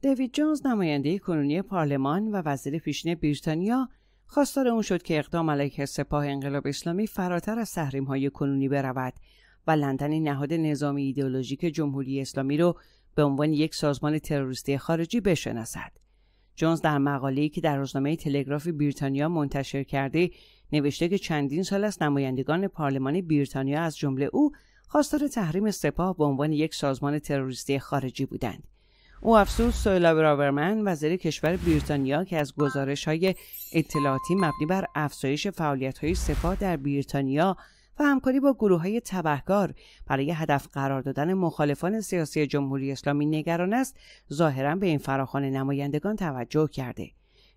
دیوید جونز نماینده کنونی پارلمان و وزیر پیشین بریتانیا خواستار اون شد که اقدام علیه سپاه انقلاب اسلامی فراتر از سحریم های کنونی برود و لندن نهاد نظام ایدئولوژیک جمهوری اسلامی رو به عنوان یک سازمان تروریستی خارجی بشناسد. جونز در مقاله‌ای که در روزنامه تلگرافی بریتانیا منتشر کرده نوشته که چندین سال از نمایندگان پارلمان بریتانیا از جمله او خواستار تحریم سپاه به عنوان یک سازمان تروریستی خارجی بودند او افسوس سویلا برابرمن وزیر کشور بریتانیا که از گزارش های اطلاعاتی مبنی بر افزایش فعالیت های سپاه در بریتانیا و همکاری با گروه های تبهکار برای هدف قرار دادن مخالفان سیاسی جمهوری اسلامی نگران است ظاهرا به این فراخوان نمایندگان توجه کرده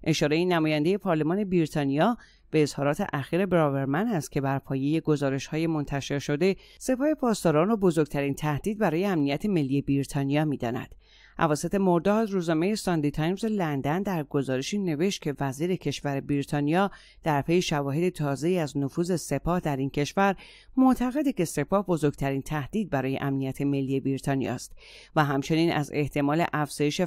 اشاره نماینده پارلمان بریتانیا به اظهارات اخیر براورمن است که بر پایه گزارش های منتشر شده سپاه پاسداران را بزرگترین تهدید برای امنیت ملی بریتانیا میداند اواسط مرداد روزنامه ساندی تایمز لندن در گزارشی نوشت که وزیر کشور بریتانیا در پی شواهد تازه از نفوذ سپاه در این کشور معتقده که سپاه بزرگترین تهدید برای امنیت ملی بریتانیا است و همچنین از احتمال افزایش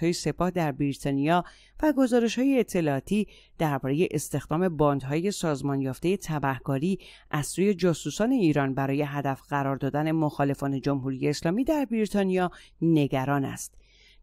های سپاه در بریتانیا و گزارش های اطلاعاتی درباره استخدام باندهای سازمان یافته تبهکاری از سوی جاسوسان ایران برای هدف قرار دادن مخالفان جمهوری اسلامی در بریتانیا نگران است.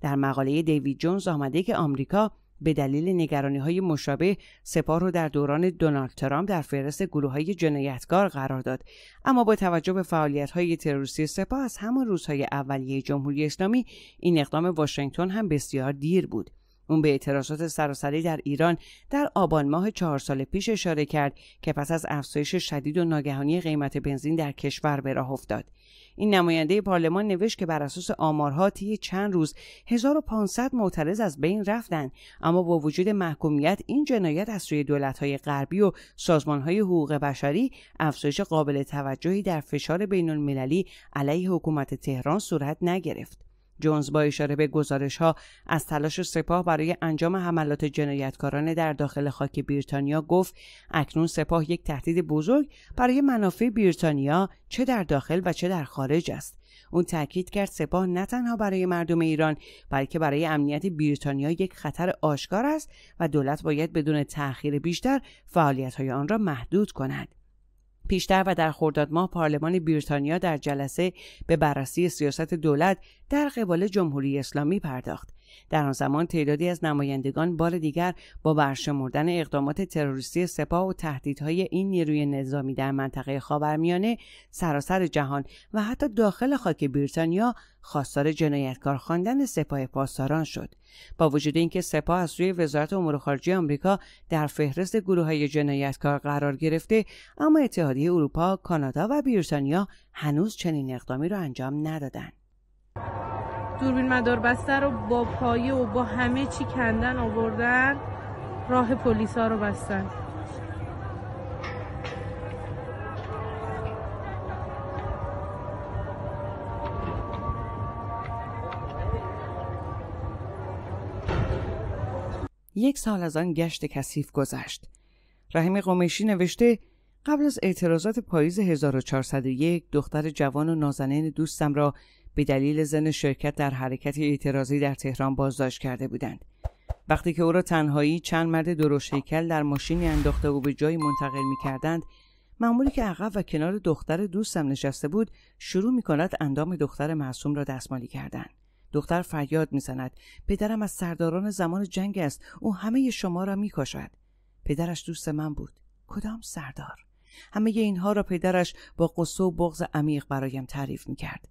در مقاله دیوید جونز آمده که آمریکا به دلیل نگرانی های مشابه سپاه رو در دوران دونالد ترامپ در فهرست گروه جنایتکار قرار داد اما با توجه به فعالیت های تروریستی سپاه از همان روزهای اولیه جمهوری اسلامی این اقدام واشنگتن هم بسیار دیر بود اون به اعتراضات سراسری در ایران در آبان ماه چهار سال پیش اشاره کرد که پس از افزایش شدید و ناگهانی قیمت بنزین در کشور به راه افتاد. این نماینده پارلمان نوشت که بر اساس آمارها طی چند روز 1500 معترض از بین رفتند اما با وجود محکومیت این جنایت از سوی دولت‌های غربی و سازمان‌های حقوق بشری افزایش قابل توجهی در فشار بین علیه حکومت تهران صورت نگرفت. جونز با اشاره به گزارش ها از تلاش سپاه برای انجام حملات جنایتکارانه در داخل خاک بریتانیا گفت اکنون سپاه یک تهدید بزرگ برای منافع بریتانیا چه در داخل و چه در خارج است اون تاکید کرد سپاه نه تنها برای مردم ایران بلکه برای امنیت بریتانیا یک خطر آشکار است و دولت باید بدون تأخیر بیشتر فعالیت های آن را محدود کند پیشتر و در خرداد ماه پارلمان بریتانیا در جلسه به بررسی سیاست دولت در قبال جمهوری اسلامی پرداخت در آن زمان تعدادی از نمایندگان بار دیگر با برشمردن اقدامات تروریستی سپاه و تهدیدهای این نیروی نظامی در منطقه خاورمیانه سراسر جهان و حتی داخل خاک بریتانیا خواستار جنایتکار خواندن سپاه پاسداران شد با وجود اینکه سپاه از سوی وزارت امور خارجه آمریکا در فهرست گروههای جنایتکار قرار گرفته اما اتحادیه اروپا کانادا و بریتانیا هنوز چنین اقدامی را انجام ندادند دوربین مدار بسته رو با پایه و با همه چی کندن آوردن راه ها رو بستن یک سال از آن گشت کثیف گذشت. رحیم قمیشی نوشته قبل از اعتراضات پاییز 1401 دختر جوان و نازنین دوستم را به دلیل زن شرکت در حرکت اعتراضی در تهران بازداشت کرده بودند وقتی که او را تنهایی چند مرد هیکل در ماشینی انداخته و به جایی منتقل می کردند معمولی که عقب و کنار دختر دوستم نشسته بود شروع می کند اندام دختر معصوم را دستمالی کردند. دختر فریاد میزند پدرم از سرداران زمان جنگ است او همه شما را میکشد پدرش دوست من بود کدام سردار همه اینها را پدرش با قصه و بغض عمیق برایم تعریف میکرد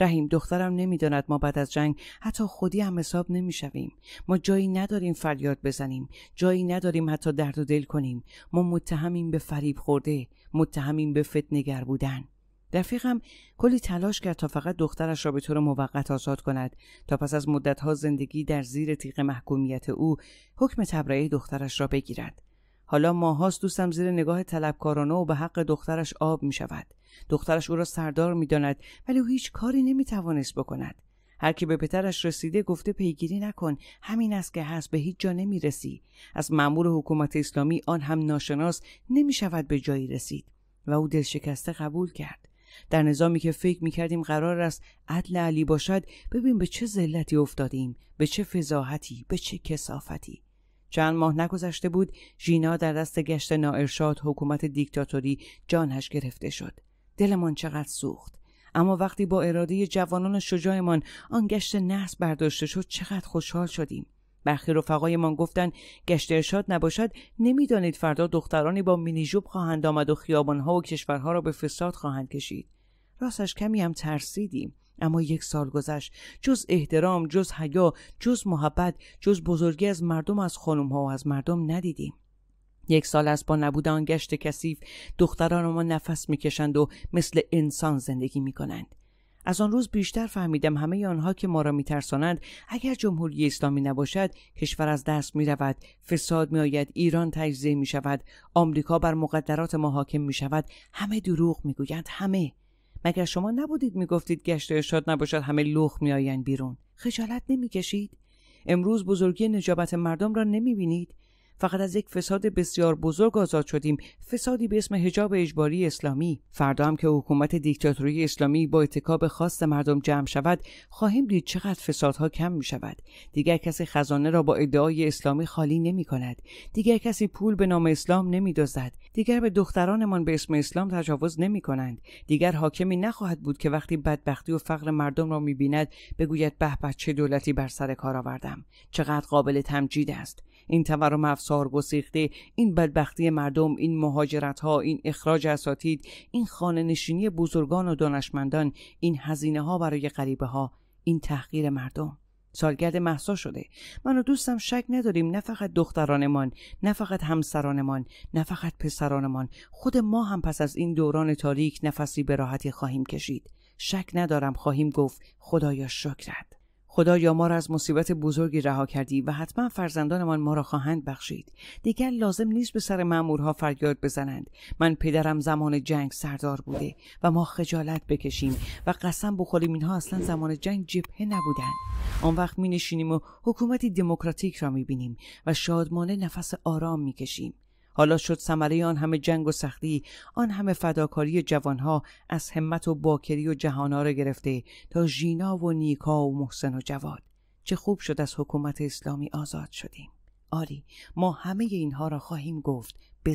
رحیم دخترم نمیداند ما بعد از جنگ حتی خودی هم حساب نمیشویم ما جایی نداریم فریاد بزنیم جایی نداریم حتی درد و دل کنیم ما متهمیم به فریب خورده متهمیم به فتنگر بودن رفیقم کلی تلاش کرد تا فقط دخترش را به طور موقت آزاد کند تا پس از مدتها زندگی در زیر تیغ محکومیت او حکم تبرئه دخترش را بگیرد حالا ماهاست دوستم زیر نگاه طلبکارانه و به حق دخترش آب می شود. دخترش او را سردار می داند ولی او هیچ کاری نمی توانست بکند. هر کی به پترش رسیده گفته پیگیری نکن همین است که هست به هیچ جا نمیرسی از مأمور حکومت اسلامی آن هم ناشناس نمی شود به جایی رسید و او دلشکسته قبول کرد در نظامی که فکر میکردیم قرار است عدل علی باشد ببین به چه ذلتی افتادیم به چه فضاحتی به چه کسافتی چند ماه نگذشته بود ژینا در دست گشت ناارشاد حکومت دیکتاتوری جانش گرفته شد دلمان چقدر سوخت اما وقتی با اراده جوانان شجاعمان آن گشت نحس برداشته شد چقدر خوشحال شدیم برخی رفقایمان گفتند گشت ارشاد نباشد نمیدانید فردا دخترانی با مینیژوب خواهند آمد و خیابانها و کشورها را به فساد خواهند کشید راستش کمی هم ترسیدیم اما یک سال گذشت جز احترام جز حیا جز محبت جز بزرگی از مردم از خانم ها و از مردم ندیدیم یک سال از با نبود آن گشت کثیف دختران ما نفس میکشند و مثل انسان زندگی میکنند از آن روز بیشتر فهمیدم همه آنها که ما را میترسانند اگر جمهوری اسلامی نباشد کشور از دست می رود فساد میآید ایران تجزیه می شود آمریکا بر مقدرات ما حاکم می شود همه دروغ می همه مگر شما نبودید میگفتید گشت ارشاد نباشد همه لخ میآیند بیرون خجالت نمیکشید امروز بزرگی نجابت مردم را نمیبینید فقط از یک فساد بسیار بزرگ آزاد شدیم فسادی به اسم حجاب اجباری اسلامی فردا هم که حکومت دیکتاتوری اسلامی با اتکاب خاص مردم جمع شود خواهیم دید چقدر فسادها کم می شود دیگر کسی خزانه را با ادعای اسلامی خالی نمی کند دیگر کسی پول به نام اسلام نمی دیگر به دخترانمان به اسم اسلام تجاوز نمی کنند دیگر حاکمی نخواهد بود که وقتی بدبختی و فقر مردم را می بیند بگوید به چه دولتی بر سر کار آوردم چقدر قابل تمجید است این تورم افسار گسیخته این بدبختی مردم این مهاجرت ها این اخراج اساتید این خانه نشینی بزرگان و دانشمندان این هزینه ها برای غریبه ها این تحقیر مردم سالگرد محسا شده من و دوستم شک نداریم نه فقط دخترانمان نه فقط همسرانمان نه فقط پسرانمان خود ما هم پس از این دوران تاریک نفسی به راحتی خواهیم کشید شک ندارم خواهیم گفت خدایا شکرت خدا یا ما را از مصیبت بزرگی رها کردی و حتما فرزندانمان ما را خواهند بخشید دیگر لازم نیست به سر مامورها فریاد بزنند من پدرم زمان جنگ سردار بوده و ما خجالت بکشیم و قسم بخوریم اینها اصلا زمان جنگ جبهه نبودند آن وقت می نشینیم و حکومتی دموکراتیک را می بینیم و شادمانه نفس آرام می کشیم حالا شد ثمره آن همه جنگ و سختی آن همه فداکاری جوانها از همت و باکری و جهانها را گرفته تا ژینا و نیکا و محسن و جواد چه خوب شد از حکومت اسلامی آزاد شدیم آری ما همه اینها را خواهیم گفت به